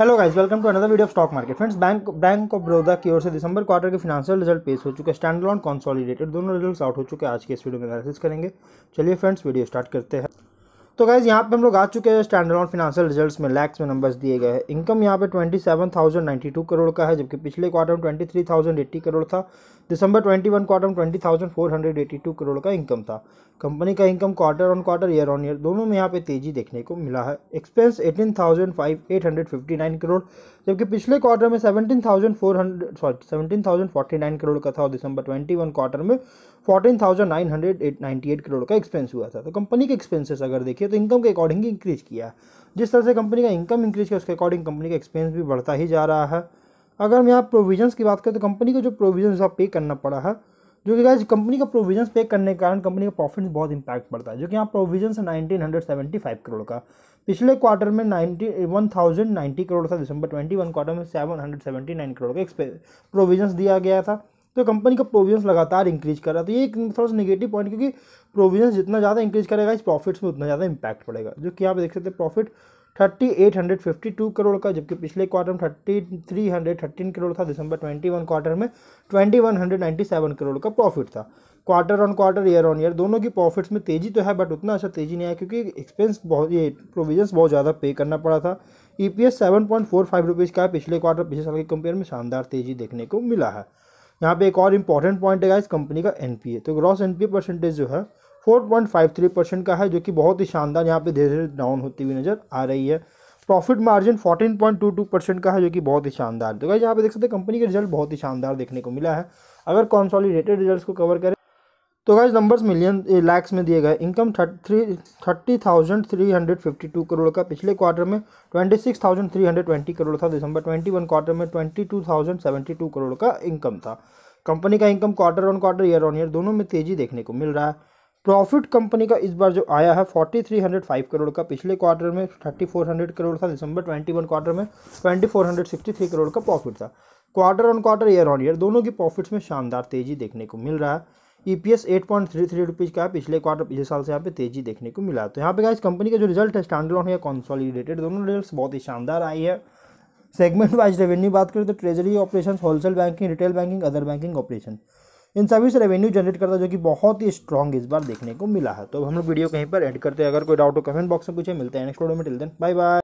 hello guys welcome to another video of stock market friends bank bank of Baroda की ओर से दिसंबर quarter के फिनाशियल रिजल्ट पेश हो चुके हैं स्टैंड लॉन कॉन्सॉलीटेड दोनों रिजल्ट्स आउट हो चुके हैं आज के इस वीडियो में एनालिसिस करेंगे चलिए फ्रेंड्स वीडियो स्टार्ट करते हैं तो गाइज यहाँ पे हम लोग आ चुके हैं स्टैंड लॉन फिनाशियल रिजल्ट्स में लैक्स में नंबर्स दिए गए हैं इनकम यहाँ पे twenty seven thousand two crore का है जबकि पिछले क्वार्टर में ट्वेंटी थ्री थाउजेंड करोड़ था दिसंबर 21 क्वार्टर में ट्वेंटी करोड़ का इनकम था कंपनी का income quarter on quarter year on year दोनों में यहाँ पे तेजी देखने को मिला है एक्सपेंस 18,859 करोड़ जबकि पिछले क्वार्टर में 17,400 सॉरी 17,049 करोड़ का था और दिसंबर 21 क्वार्टर में 14,998 करोड़ का एक्सपेंस हुआ था तो कंपनी के एक्सपेंसेस अगर देखिए तो इनकम के अकॉर्डिंग इंक्रीज किया है जिस तरह से कंपनी का इनकम इंक्रीज किया उसके अकॉर्डिंग कंपनी का एक्सपेंस भी बढ़ता ही जा रहा है अगर हम यहाँ प्रोविजंस की बात करें तो कंपनी को जो प्रोविजन हिसाब पे करना पड़ा है जो कि गाइज कंपनी का प्रोविजंस पे करने के कारण कंपनी का प्रॉफिट बहुत इंपैक्ट पड़ता है जो कि यहाँ प्रोविजन है nineteen hundred seventy five crore का पिछले क्वार्टर में ninety one thousand ninety crore था दिसंबर ट्वेंटी वन क्वार्टर में seven hundred seventy nine crore का प्रोविजन दिया गया था तो कंपनी का प्रोविजन लगातार इंक्रीज कर रहा था तो ये एक थोड़ा सा नेगेटिव पॉइंट क्योंकि प्रोविजन जितना ज़्यादा इंक्रीज करेगा इस प्रॉफिट्स में उतना ज़्यादा इंपैक्ट पड़ेगा जो कि आप देख सकते हैं profit thirty eight hundred fifty two crore का जबकि पिछले क्वार्टर में thirty three hundred thirteen crore था दिसंबर ट्वेंटी वन क्वार्टर में twenty one hundred ninety seven crore का प्रॉफिट था quarter on quarter year on year दोनों की प्रॉफिट्स में तेज़ी तो है बट उतना अच्छा तेज़ी नहीं आया क्योंकि एक्सपेंस बहुत ये प्रोविजंस बहुत ज़्यादा पे करना पड़ा था E P S seven point four five rupees का पिछले क्वार्टर पिछले साल के कंपेयर में शानदार तेज़ी देखने को मिला है यहाँ पे एक और इंपॉर्टेंट पॉइंट है इस कंपनी का एन पी ए तो gross N P A percentage जो है 4.53 परसेंट का है जो कि बहुत ही शानदार यहाँ पे धीरे धीरे डाउन होती हुई नज़र आ रही है प्रॉफिट मार्जिन 14.22 परसेंट का है जो कि बहुत ही शानदार तो यहाँ पे देख सकते हैं कंपनी के रिजल्ट बहुत ही शानदार देखने को मिला है अगर कॉन्सॉलीडेटेड रिजल्ट को कवर करें तो गाइज नंबर्स मिलियन लैक्स में दिए गए income three thirty thousand three hundred fifty two crore का पिछले क्वार्टर में twenty six thousand three hundred twenty crore था दिसंबर ट्वेंटी वन क्वार्टर में twenty two thousand seventy two crore का इनकम था कंपनी का income quarter on quarter year on year दोनों में तेजी देखने को मिल रहा है प्रॉफिट कंपनी का इस बार जो आया है forty three hundred five crore का पिछले क्वार्टर में थर्टी फोर हंड्रेड करोड़ था दिसंबर ट्वेंटी वन क्वार्टर में twenty four hundred sixty three crore का प्रॉफिट था quarter on quarter year on year दोनों की प्रॉफिट्स में शानदार तेजी देखने को मिल रहा है E P S eight point three three rupees का पिछले क्वार्टर पिछले साल से यहाँ पे तेजी देखने को मिला तो यहाँ पे इस कंपनी का जो रिजल्ट है स्टैंड लॉन या कॉन्सॉलीडेटेड दोनों रिजल्ट बहुत ही शानदार आई है सेगमेंट वाइज रेवेन्यू बात करें तो treasury operation wholesale banking retail banking other banking operation इन सभी से रेवेन्यू जनरेट करता है जो कि बहुत ही स्ट्रॉन्ग इस बार देखने को मिला है तो अब हम लोग वीडियो कहीं पर एड करते हैं अगर कोई डाउट हो कमेंट बॉक्स में पूछे मिलते हैं नेक्स्ट वीडियो में टिल देन बाय बाय